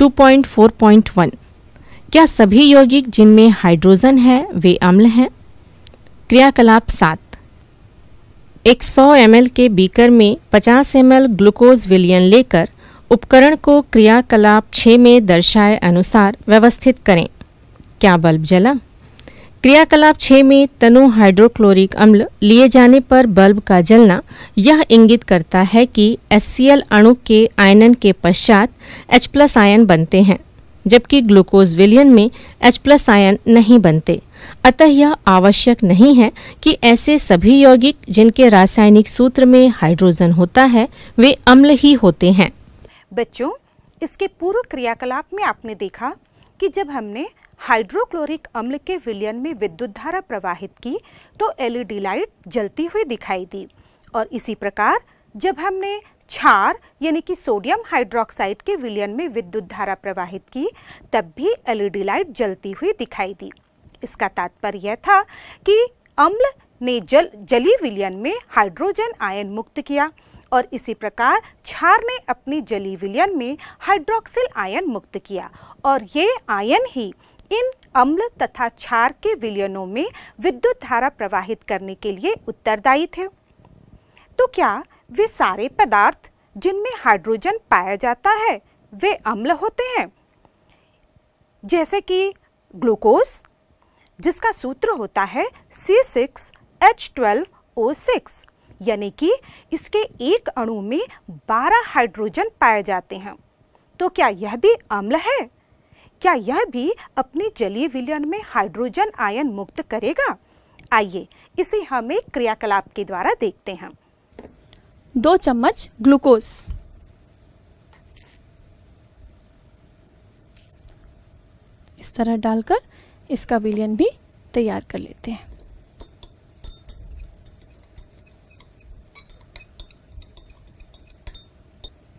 2.4.1 क्या सभी यौगिक जिनमें हाइड्रोजन है वे अम्ल हैं क्रियाकलाप सात एक 100 एम के बीकर में 50 एम ग्लूकोज विलियन लेकर उपकरण को क्रियाकलाप 6 में दर्शाए अनुसार व्यवस्थित करें क्या बल्ब जला क्रियाकलाप छः में तनु हाइड्रोक्लोरिक अम्ल लिए जाने पर बल्ब का जलना यह इंगित करता है कि एस अणु के आयनन के पश्चात H प्लस आयन बनते हैं जबकि ग्लूकोज विलियन में H प्लस आयन नहीं बनते अतः यह आवश्यक नहीं है कि ऐसे सभी यौगिक जिनके रासायनिक सूत्र में हाइड्रोजन होता है वे अम्ल ही होते हैं बच्चों इसके पूर्व क्रियाकलाप में आपने देखा कि जब हमने हाइड्रोक्लोरिक अम्ल के विलयन में विद्युत धारा प्रवाहित की तो एलईडी लाइट जलती हुई दिखाई दी और इसी प्रकार जब हमने क्षार यानी कि सोडियम हाइड्रोक्साइड के विलयन में विद्युत धारा प्रवाहित की तब भी एलईडी लाइट जलती हुई दिखाई दी इसका तात्पर्य यह था कि अम्ल ने जल जली विलयन में हाइड्रोजन आयन मुक्त किया और इसी प्रकार क्षार ने अपनी जली विलयन में हाइड्रोक्सिल आयन मुक्त किया और ये आयन ही इन अम्ल तथा क्षार के विलयनों में विद्युत धारा प्रवाहित करने के लिए उत्तरदायी थे तो क्या वे सारे पदार्थ जिनमें हाइड्रोजन पाया जाता है वे अम्ल होते हैं जैसे कि ग्लूकोज जिसका सूत्र होता है C six H twelve O six यानी कि इसके एक अणु में 12 हाइड्रोजन पाए जाते हैं तो क्या यह भी अम्ल है क्या यह भी अपने जलीय विलयन में हाइड्रोजन आयन मुक्त करेगा आइए इसे हम एक क्रियाकलाप के द्वारा देखते हैं दो चम्मच ग्लूकोज इस तरह डालकर इसका विलियन भी तैयार कर लेते हैं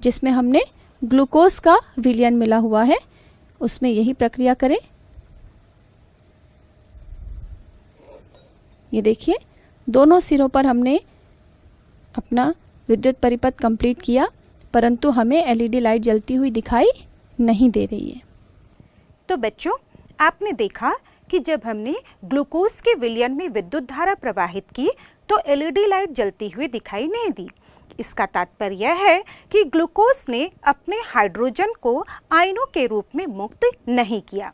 जिसमें हमने ग्लूकोज का विलियन मिला हुआ है उसमें यही प्रक्रिया करें ये देखिए दोनों सिरों पर हमने अपना विद्युत परिपथ कंप्लीट किया परंतु हमें एलईडी लाइट जलती हुई दिखाई नहीं दे रही है तो बच्चों आपने देखा कि जब हमने ग्लूकोज के विलयन में विद्युत धारा प्रवाहित की तो एलईडी लाइट जलती हुई दिखाई नहीं दी इसका तात्पर्य है कि ग्लूकोज ने अपने हाइड्रोजन को आयनों के रूप में मुक्त नहीं किया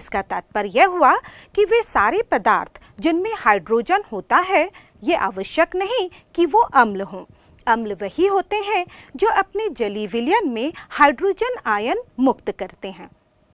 इसका तात्पर्य हुआ कि वे सारे पदार्थ जिनमें हाइड्रोजन होता है ये आवश्यक नहीं कि वो अम्ल हों अम्ल वही होते हैं जो अपने जली विलयन में हाइड्रोजन आयन मुक्त करते हैं